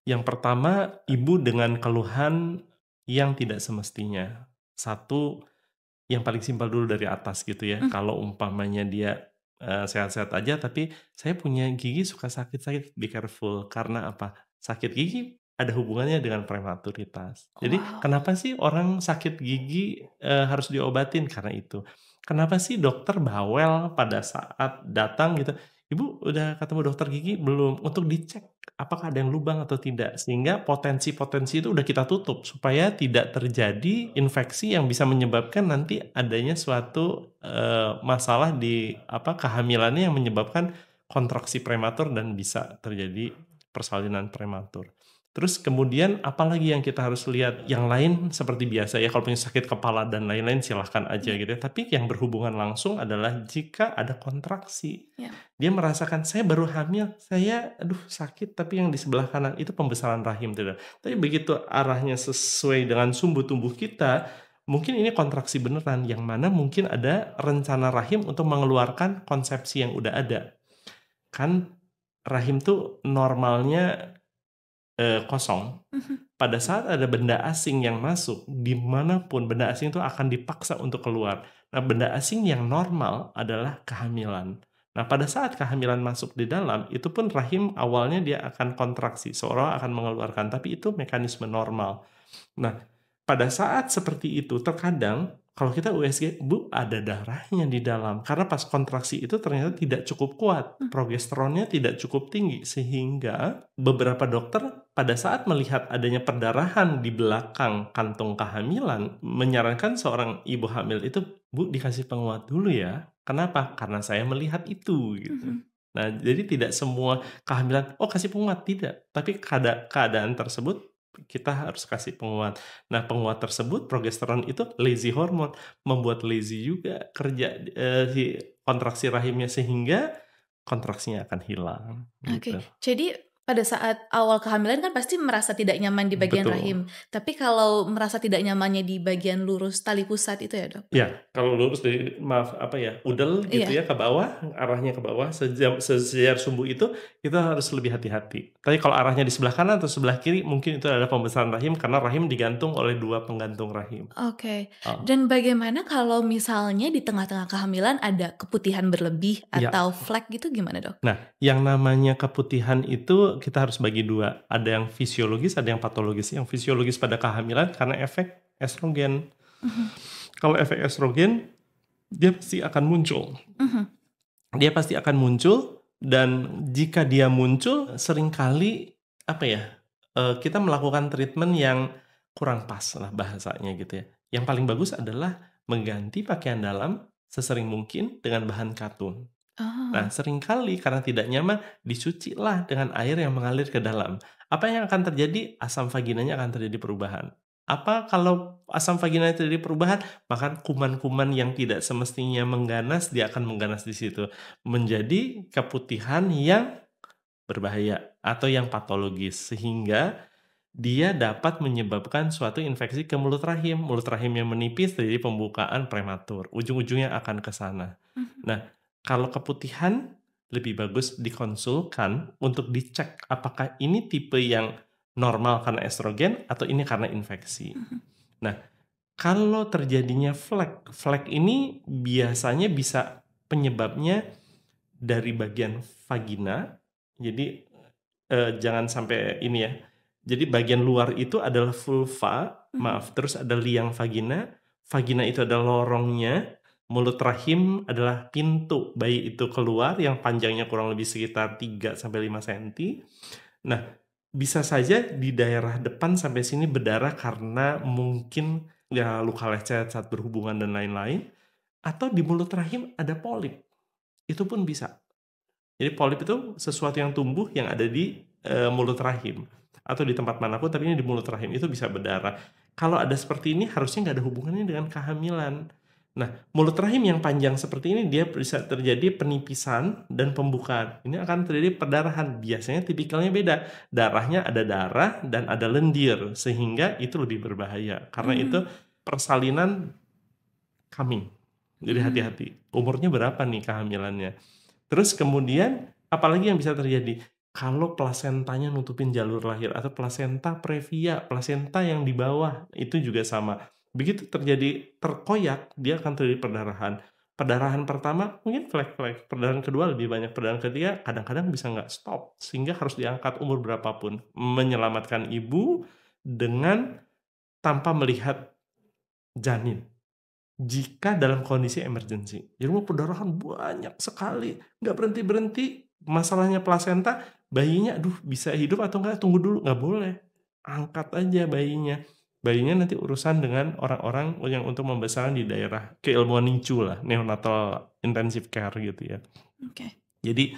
Yang pertama, ibu dengan keluhan yang tidak semestinya. Satu, yang paling simpel dulu dari atas gitu ya. Mm. Kalau umpamanya dia eh, sehat-sehat uh, aja, tapi saya punya gigi suka sakit-sakit, be careful. Karena apa? Sakit gigi ada hubungannya dengan prematuritas. Jadi wow. kenapa sih orang sakit gigi uh, harus diobatin karena itu? kenapa sih dokter bawel pada saat datang gitu? Ibu udah ketemu dokter gigi belum untuk dicek apakah ada yang lubang atau tidak sehingga potensi-potensi itu udah kita tutup supaya tidak terjadi infeksi yang bisa menyebabkan nanti adanya suatu uh, masalah di apa kehamilannya yang menyebabkan kontraksi prematur dan bisa terjadi persalinan prematur. Terus kemudian apalagi yang kita harus lihat? Yang lain seperti biasa ya kalau punya sakit kepala dan lain-lain silahkan aja iya. gitu ya. Tapi yang berhubungan langsung adalah jika ada kontraksi. Yeah. Dia merasakan saya baru hamil, saya aduh sakit tapi yang di sebelah kanan itu pembesaran rahim tidak. Gitu. Tapi begitu arahnya sesuai dengan sumbu tumbuh kita, mungkin ini kontraksi beneran yang mana mungkin ada rencana rahim untuk mengeluarkan konsepsi yang udah ada. Kan rahim tuh normalnya uh, kosong, mhm. pada saat ada benda asing yang masuk, dimanapun benda asing itu akan dipaksa untuk keluar. Nah, benda asing yang normal adalah kehamilan. Nah, pada saat kehamilan masuk di dalam, itu pun rahim awalnya dia akan kontraksi, seorang akan mengeluarkan, tapi itu mekanisme normal. Nah, pada saat seperti itu, terkadang kalau kita USG bu ada darahnya di dalam karena pas kontraksi itu ternyata tidak cukup kuat hmm. progesteronnya tidak cukup tinggi sehingga beberapa dokter pada saat melihat adanya perdarahan di belakang kantung kehamilan menyarankan seorang ibu hamil itu bu dikasih penguat dulu ya kenapa karena saya melihat itu gitu hmm. Nah, jadi tidak semua kehamilan, oh kasih penguat, tidak. Tapi keada keadaan tersebut kita harus kasih penguat. Nah, penguat tersebut progesteron itu lazy hormon, membuat lazy juga kerja eh, kontraksi rahimnya sehingga kontraksinya akan hilang. Oke. Okay. Gitu. Jadi pada saat awal kehamilan kan pasti merasa tidak nyaman di bagian Betul. rahim. Tapi kalau merasa tidak nyamannya di bagian lurus tali pusat itu ya dok? Ya, kalau lurus di maaf apa ya udel iya. gitu iya. ya ke bawah, arahnya ke bawah sejam sejajar sumbu itu kita harus lebih hati-hati. Tapi kalau arahnya di sebelah kanan atau sebelah kiri mungkin itu adalah pembesaran rahim karena rahim digantung oleh dua penggantung rahim. Oke. Okay. Oh. Dan bagaimana kalau misalnya di tengah-tengah kehamilan ada keputihan berlebih ya. atau ya. flag gitu gimana dok? Nah, yang namanya keputihan itu kita harus bagi dua, ada yang fisiologis, ada yang patologis. Yang fisiologis pada kehamilan karena efek estrogen. Uh-huh. Kalau efek estrogen, dia pasti akan muncul. Uh-huh. Dia pasti akan muncul dan jika dia muncul, seringkali apa ya? Eh, kita melakukan treatment yang kurang pas lah bahasanya gitu ya. Yang paling bagus adalah mengganti pakaian dalam sesering mungkin dengan bahan katun. Ah. Nah, seringkali karena tidak nyaman, disucilah dengan air yang mengalir ke dalam. Apa yang akan terjadi? Asam vaginanya akan terjadi perubahan. Apa kalau asam vagina terjadi perubahan, maka kuman-kuman yang tidak semestinya mengganas, dia akan mengganas di situ. Menjadi keputihan yang berbahaya atau yang patologis. Sehingga dia dapat menyebabkan suatu infeksi ke mulut rahim. Mulut rahim yang menipis terjadi pembukaan prematur. Ujung-ujungnya akan ke sana. Mhm. Nah, kalau keputihan, lebih bagus dikonsulkan untuk dicek apakah ini tipe yang normal karena estrogen atau ini karena infeksi. Mhm. Nah, kalau terjadinya flek, flek ini biasanya bisa penyebabnya dari bagian vagina. Jadi eh, jangan sampai ini ya. Jadi bagian luar itu adalah vulva, mhm. maaf, terus ada liang vagina. Vagina itu ada lorongnya, Mulut rahim adalah pintu bayi itu keluar yang panjangnya kurang lebih sekitar 3 sampai 5 cm. Nah, bisa saja di daerah depan sampai sini berdarah karena mungkin ya luka lecet saat berhubungan dan lain-lain atau di mulut rahim ada polip. Itu pun bisa. Jadi polip itu sesuatu yang tumbuh yang ada di e, mulut rahim atau di tempat manapun tapi ini di mulut rahim itu bisa berdarah. Kalau ada seperti ini harusnya nggak ada hubungannya dengan kehamilan Nah, mulut rahim yang panjang seperti ini dia bisa terjadi penipisan dan pembukaan. Ini akan terjadi perdarahan. Biasanya tipikalnya beda. Darahnya ada darah dan ada lendir sehingga itu lebih berbahaya. Karena hmm. itu persalinan coming. Jadi hmm. hati-hati. Hmm. Umurnya berapa nih kehamilannya? Terus kemudian apalagi yang bisa terjadi? Kalau plasentanya nutupin jalur lahir atau plasenta previa, plasenta yang di bawah itu juga sama Begitu terjadi terkoyak, dia akan terjadi perdarahan. Perdarahan pertama mungkin flek-flek, perdarahan kedua lebih banyak, perdarahan ketiga kadang-kadang bisa nggak stop, sehingga harus diangkat umur berapapun. Menyelamatkan ibu dengan tanpa melihat janin jika dalam kondisi emergency. Jadi mau perdarahan banyak sekali, nggak berhenti-berhenti, masalahnya plasenta, bayinya aduh bisa hidup atau nggak, tunggu dulu, nggak boleh. Angkat aja bayinya bayinya nanti urusan dengan orang-orang yang untuk membesarkan di daerah keilmuan NICU lah, neonatal intensive care gitu ya. Oke. Okay. Jadi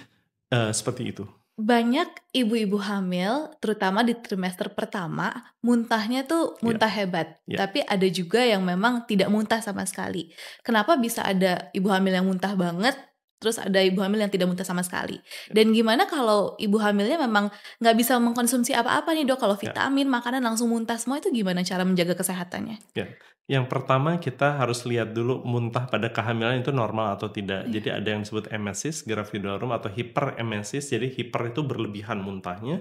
uh, seperti itu. Banyak ibu-ibu hamil, terutama di trimester pertama, muntahnya tuh ya. muntah yeah. hebat. Yeah. Tapi ada juga yang memang tidak muntah sama sekali. Kenapa bisa ada ibu hamil yang muntah banget, Terus ada ibu hamil yang tidak muntah sama sekali. Iya. Dan gimana kalau ibu hamilnya memang nggak bisa mengkonsumsi apa-apa nih dok? Kalau iya. vitamin, ya. makanan langsung muntah semua itu gimana cara menjaga kesehatannya? Ya. Yang pertama kita harus lihat dulu muntah pada kehamilan itu normal atau tidak. Iya. Jadi ada yang disebut emesis, gravidarum atau hiperemesis. Jadi hiper itu berlebihan muntahnya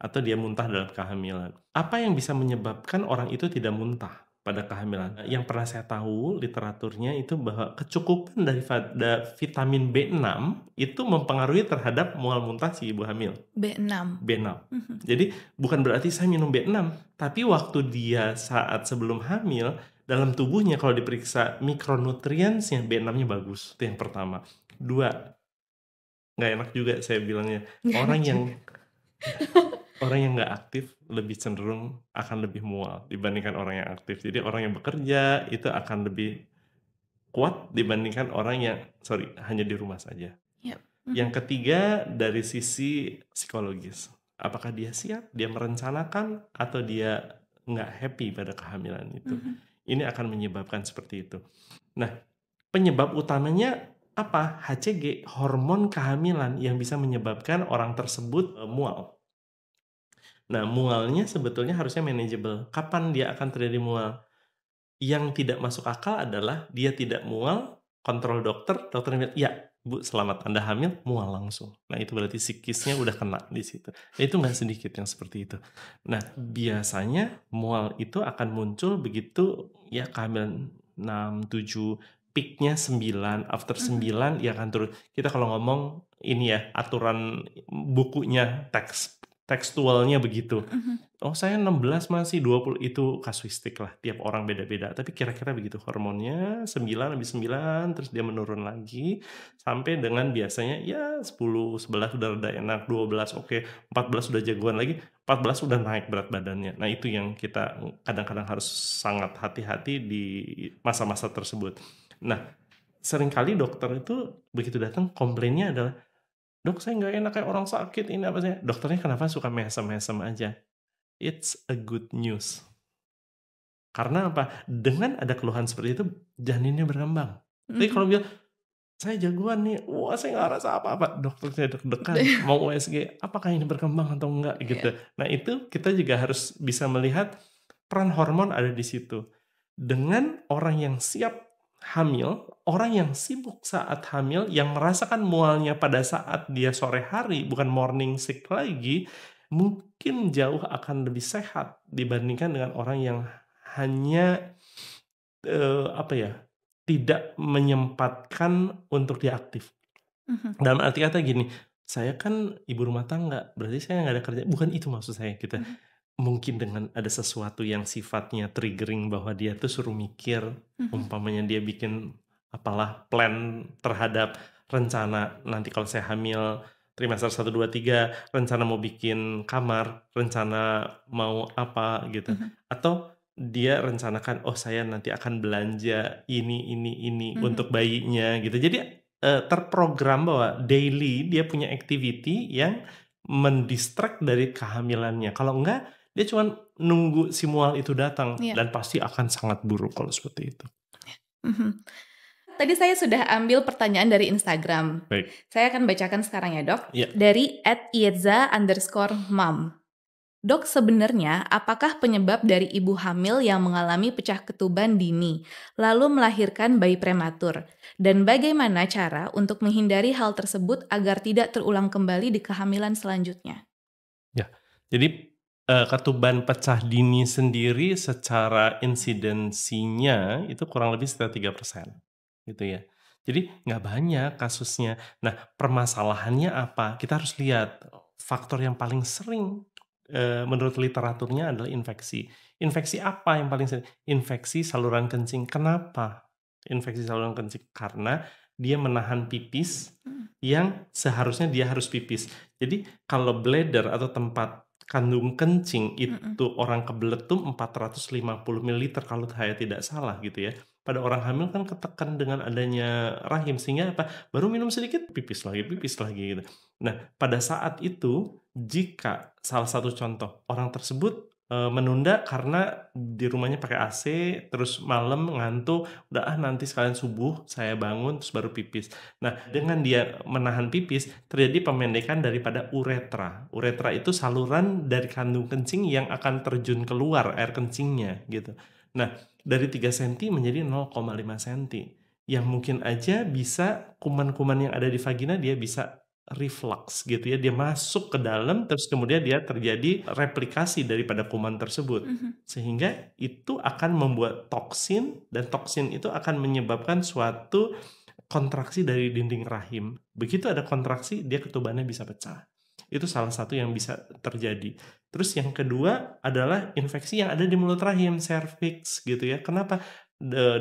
atau dia muntah dalam kehamilan. Apa yang bisa menyebabkan orang itu tidak muntah? pada kehamilan. Eh, yang pernah saya tahu literaturnya itu bahwa kecukupan dari vitamin B6 itu mempengaruhi terhadap mual muntah si ibu hamil. B6. B6. Mhm. Jadi bukan berarti saya minum B6, tapi waktu dia saat sebelum hamil dalam tubuhnya kalau diperiksa mikronutriensnya B6-nya bagus. Itu yang pertama. Dua, nggak enak juga saya bilangnya. Orang yang orang yang nggak aktif lebih cenderung akan lebih mual dibandingkan orang yang aktif. Jadi orang yang bekerja itu akan lebih kuat dibandingkan orang yang sorry hanya di rumah saja. Yep. Mm-hmm. Yang ketiga dari sisi psikologis, apakah dia siap, dia merencanakan atau dia nggak happy pada kehamilan itu, mm-hmm. ini akan menyebabkan seperti itu. Nah penyebab utamanya apa? HCG hormon kehamilan yang bisa menyebabkan orang tersebut eh, mual. Nah, mualnya sebetulnya harusnya manageable. Kapan dia akan terjadi mual? Yang tidak masuk akal adalah dia tidak mual, kontrol dokter, dokter bilang, ya, Bu, selamat Anda hamil, mual langsung. Nah, itu berarti psikisnya udah kena di situ. Nah, Itu nggak sedikit yang seperti itu. Nah, biasanya mual itu akan muncul begitu ya kehamilan 6, 7, peaknya 9, after 9 ya kan terus. Kita kalau ngomong ini ya, aturan bukunya, teks tekstualnya begitu. Mm-hmm. Oh saya 16 masih 20 itu kasuistik lah tiap orang beda-beda. Tapi kira-kira begitu hormonnya 9 habis 9 terus dia menurun lagi sampai dengan biasanya ya 10 11 sudah rada enak, 12 oke, okay, 14 sudah jagoan lagi, 14 sudah naik berat badannya. Nah, itu yang kita kadang-kadang harus sangat hati-hati di masa-masa tersebut. Nah, seringkali dokter itu begitu datang komplainnya adalah dok saya nggak enak kayak orang sakit ini apa sih dokternya kenapa suka mesem-mesem aja it's a good news karena apa dengan ada keluhan seperti itu janinnya berkembang tapi hmm. kalau bilang saya jagoan nih wah saya nggak rasa apa-apa dokternya deg-degan mau USG apakah ini berkembang atau enggak iya. gitu yeah. nah itu kita juga harus bisa melihat peran hormon ada di situ dengan orang yang siap hamil, orang yang sibuk saat hamil, yang merasakan mualnya pada saat dia sore hari, bukan morning sick lagi, mungkin jauh akan lebih sehat dibandingkan dengan orang yang hanya uh, apa ya tidak menyempatkan untuk diaktif Mm-hmm. Dalam arti kata gini, saya kan ibu rumah tangga, berarti saya nggak ada kerja. Bukan itu maksud saya kita. Gitu. Mm-hmm mungkin dengan ada sesuatu yang sifatnya triggering bahwa dia tuh suruh mikir mm-hmm. umpamanya dia bikin apalah plan terhadap rencana nanti kalau saya hamil trimester 1 2 3 rencana mau bikin kamar, rencana mau apa gitu. Mm-hmm. Atau dia rencanakan oh saya nanti akan belanja ini ini ini mm-hmm. untuk bayinya gitu. Jadi uh, terprogram bahwa daily dia punya activity yang mendistract dari kehamilannya. Kalau enggak dia cuma nunggu si mual itu datang yeah. dan pasti akan sangat buruk kalau seperti itu. Mhm. Tadi saya sudah ambil pertanyaan dari Instagram. Baik. Saya akan bacakan sekarang ya dok. Yeah. Dari @ietza underscore mom. Dok, sebenarnya apakah penyebab dari ibu hamil yang mengalami pecah ketuban dini, lalu melahirkan bayi prematur? Dan bagaimana cara untuk menghindari hal tersebut agar tidak terulang kembali di kehamilan selanjutnya? Ya, jadi uh, ketuban pecah dini sendiri secara insidensinya itu kurang lebih sekitar persen, Gitu ya. Jadi nggak banyak kasusnya. Nah permasalahannya apa? Kita harus lihat faktor yang paling sering eh, menurut literaturnya adalah infeksi. Infeksi apa yang paling sering? Infeksi saluran kencing. Kenapa? Infeksi saluran kencing karena dia menahan pipis hmm. yang seharusnya dia harus pipis. Jadi kalau bladder atau tempat kandung kencing itu mm -mm. orang kebelet tuh 450 ml kalau saya tidak salah gitu ya. Pada orang hamil kan ketekan dengan adanya rahim sehingga apa? Baru minum sedikit pipis lagi, pipis lagi gitu. Nah, pada saat itu jika salah satu contoh orang tersebut Eh, menunda karena di rumahnya pakai AC terus malam ngantuk udah ah nanti sekalian subuh saya bangun terus baru pipis nah dengan dia menahan pipis terjadi pemendekan daripada uretra uretra itu saluran dari kandung kencing yang akan terjun keluar air kencingnya gitu nah dari 3 cm menjadi 0,5 cm yang mungkin aja bisa kuman-kuman yang ada di vagina dia bisa reflux gitu ya dia masuk ke dalam terus kemudian dia terjadi replikasi daripada kuman tersebut mm -hmm. sehingga itu akan membuat toksin dan toksin itu akan menyebabkan suatu kontraksi dari dinding rahim begitu ada kontraksi dia ketubannya bisa pecah itu salah satu yang bisa terjadi terus yang kedua adalah infeksi yang ada di mulut rahim cervix gitu ya kenapa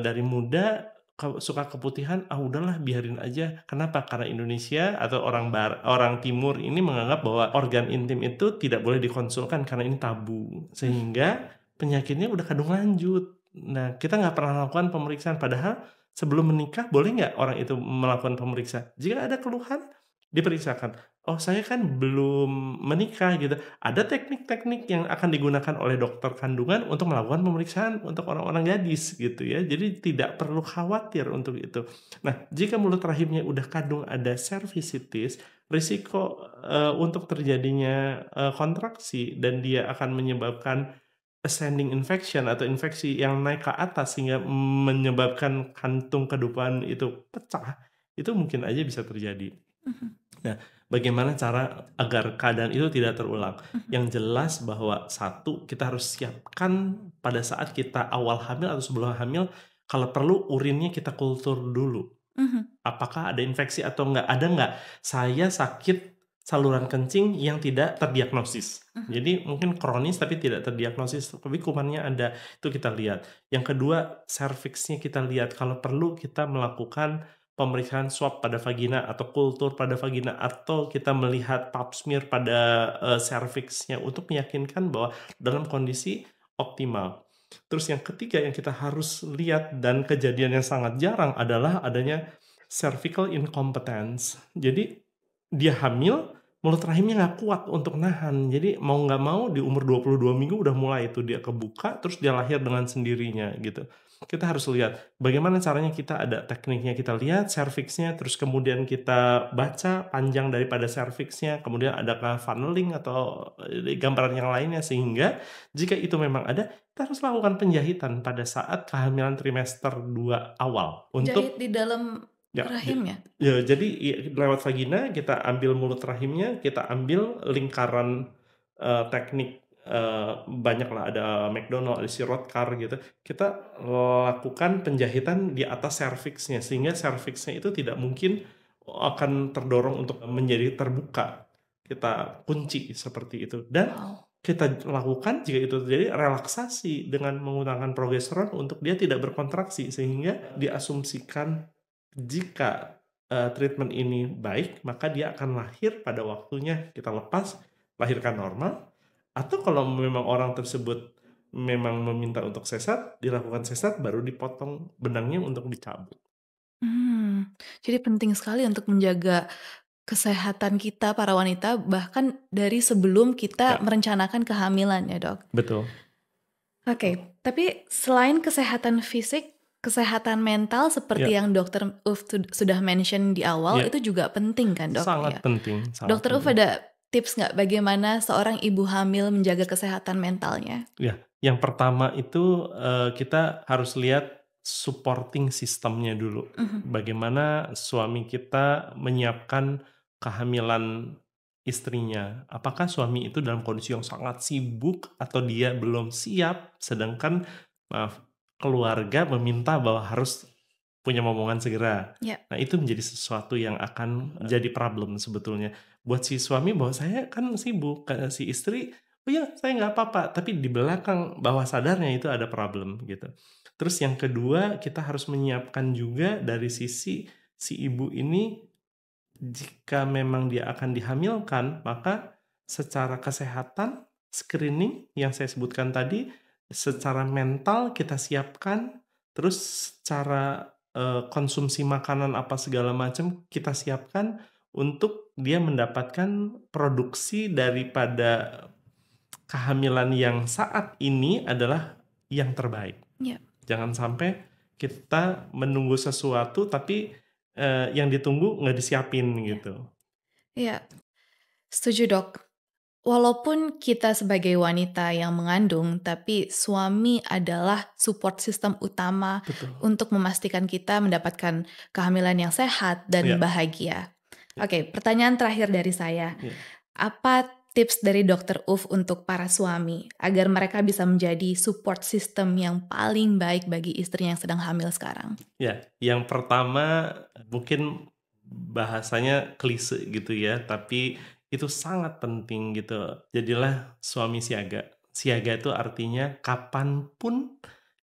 dari muda suka keputihan ah udahlah biarin aja kenapa karena Indonesia atau orang bar orang timur ini menganggap bahwa organ intim itu tidak boleh dikonsulkan karena ini tabu sehingga penyakitnya udah kadung lanjut nah kita nggak pernah lakukan pemeriksaan padahal sebelum menikah boleh nggak orang itu melakukan pemeriksaan jika ada keluhan diperiksakan oh saya kan belum menikah gitu. Ada teknik-teknik yang akan digunakan oleh dokter kandungan untuk melakukan pemeriksaan untuk orang-orang gadis gitu ya. Jadi tidak perlu khawatir untuk itu. Nah, jika mulut rahimnya udah kandung ada cervicitis, risiko uh, untuk terjadinya uh, kontraksi dan dia akan menyebabkan ascending infection atau infeksi yang naik ke atas sehingga menyebabkan kantung kedupan itu pecah, itu mungkin aja bisa terjadi. Mm-hmm. Nah, bagaimana cara agar keadaan itu tidak terulang? Mm-hmm. Yang jelas bahwa satu kita harus siapkan pada saat kita awal hamil atau sebelum hamil, kalau perlu urinnya kita kultur dulu. Mm-hmm. Apakah ada infeksi atau enggak? Ada enggak? Saya sakit saluran kencing yang tidak terdiagnosis. Uh -huh. Jadi mungkin kronis tapi tidak terdiagnosis, tapi kumannya ada, itu kita lihat. Yang kedua, serviksnya kita lihat. Kalau perlu kita melakukan pemeriksaan swab pada vagina atau kultur pada vagina atau kita melihat pap smear pada uh, cervixnya untuk meyakinkan bahwa dalam kondisi optimal. Terus yang ketiga yang kita harus lihat dan kejadian yang sangat jarang adalah adanya cervical incompetence. Jadi dia hamil, mulut rahimnya nggak kuat untuk nahan. Jadi mau nggak mau di umur 22 minggu udah mulai itu dia kebuka, terus dia lahir dengan sendirinya gitu kita harus lihat bagaimana caranya kita ada tekniknya kita lihat serviksnya terus kemudian kita baca panjang daripada serviksnya kemudian adakah funneling atau eh, gambaran yang lainnya sehingga jika itu memang ada kita harus lakukan penjahitan pada saat kehamilan trimester 2 awal untuk jahit di dalam Ya, rahim ya. Ya, jadi ya, lewat vagina kita ambil mulut rahimnya, kita ambil lingkaran uh, teknik Eh, banyaklah banyak lah ada McDonald, ada Car gitu. Kita lakukan penjahitan di atas serviksnya sehingga serviksnya itu tidak mungkin akan terdorong untuk menjadi terbuka. Kita kunci seperti itu dan kita lakukan jika itu terjadi relaksasi dengan menggunakan progesteron untuk dia tidak berkontraksi sehingga diasumsikan jika uh, treatment ini baik maka dia akan lahir pada waktunya kita lepas lahirkan normal atau kalau memang orang tersebut memang meminta untuk sesat dilakukan sesat baru dipotong benangnya untuk dicabut hmm, jadi penting sekali untuk menjaga kesehatan kita para wanita bahkan dari sebelum kita ya. merencanakan kehamilan ya dok betul oke okay. tapi selain kesehatan fisik kesehatan mental seperti yeah. yang dokter Uf sudah mention di awal yeah. itu juga penting kan dok? Sangat ya. penting. Sangat dokter penting. Uf ada tips nggak bagaimana seorang ibu hamil menjaga kesehatan mentalnya? Ya, yang pertama itu uh, kita harus lihat supporting sistemnya dulu. Mm -hmm. Bagaimana suami kita menyiapkan kehamilan istrinya. Apakah suami itu dalam kondisi yang sangat sibuk atau dia belum siap, sedangkan maaf keluarga meminta bahwa harus punya momongan segera. Yeah. Nah, itu menjadi sesuatu yang akan jadi problem sebetulnya buat si suami bahwa saya kan sibuk si istri oh ya saya nggak apa-apa tapi di belakang bawah sadarnya itu ada problem gitu terus yang kedua kita harus menyiapkan juga dari sisi si ibu ini jika memang dia akan dihamilkan maka secara kesehatan screening yang saya sebutkan tadi secara mental kita siapkan terus secara eh, konsumsi makanan apa segala macam kita siapkan untuk dia mendapatkan produksi daripada kehamilan yang saat ini adalah yang terbaik. Yeah. Jangan sampai kita menunggu sesuatu tapi eh, yang ditunggu nggak disiapin yeah. gitu. Iya, setuju dok. Walaupun kita sebagai wanita yang mengandung, tapi suami adalah support system utama Betul. untuk memastikan kita mendapatkan kehamilan yang sehat dan yeah. bahagia. Gitu. okay, pertanyaan terakhir dari saya. Yeah. Apa tips dari Dokter Uf untuk para suami agar mereka bisa menjadi support system yang paling baik bagi istri yang sedang hamil sekarang? Ya, yang pertama mungkin bahasanya klise gitu ya, tapi itu sangat penting gitu. Jadilah suami siaga. Siaga itu artinya kapanpun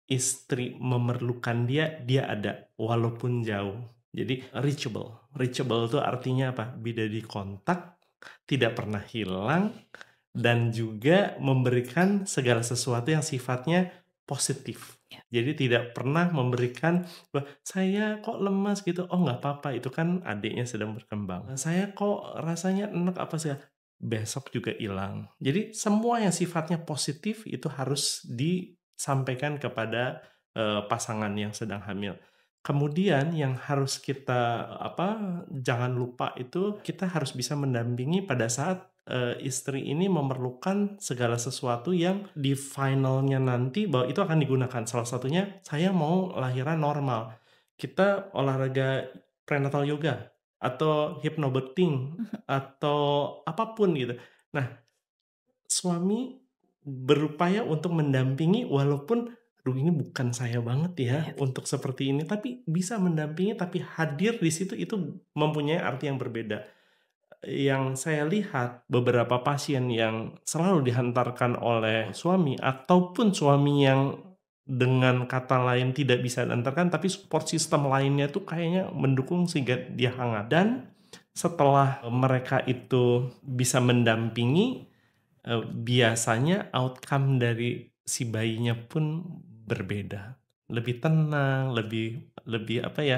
istri memerlukan dia, dia ada walaupun jauh. Jadi reachable. Reachable itu artinya apa? Bisa kontak, tidak pernah hilang, dan juga memberikan segala sesuatu yang sifatnya positif. Ya. Jadi tidak pernah memberikan saya kok lemas gitu. Oh nggak apa-apa itu kan adiknya sedang berkembang. Ah, saya kok rasanya enak apa sih? Besok juga hilang. Jadi semua yang sifatnya positif itu harus disampaikan kepada uh, pasangan yang sedang hamil. Kemudian yang harus kita apa jangan lupa itu kita harus bisa mendampingi pada saat e, istri ini memerlukan segala sesuatu yang di finalnya nanti bahwa itu akan digunakan. Salah satunya saya mau lahiran normal. Kita olahraga prenatal yoga atau hypnobirthing atau apapun gitu. Nah, suami berupaya untuk mendampingi walaupun aduh ini bukan saya banget ya, ya untuk seperti ini tapi bisa mendampingi tapi hadir di situ itu mempunyai arti yang berbeda yang saya lihat beberapa pasien yang selalu dihantarkan oleh suami ataupun suami yang dengan kata lain tidak bisa diantarkan tapi support system lainnya tuh kayaknya mendukung sehingga dia hangat dan setelah mereka itu bisa mendampingi eh, biasanya outcome dari si bayinya pun berbeda lebih tenang lebih lebih apa ya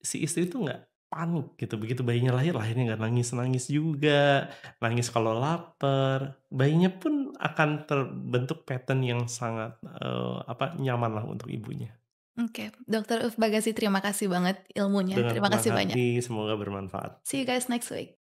si istri itu nggak panik gitu begitu bayinya lahir lahirnya nggak nangis nangis juga nangis kalau lapar bayinya pun akan terbentuk pattern yang sangat uh, apa nyaman lah untuk ibunya Oke, okay. Dokter Uf Bagasi, terima kasih banget ilmunya. Dengan terima kasih banyak. semoga bermanfaat. See you guys next week.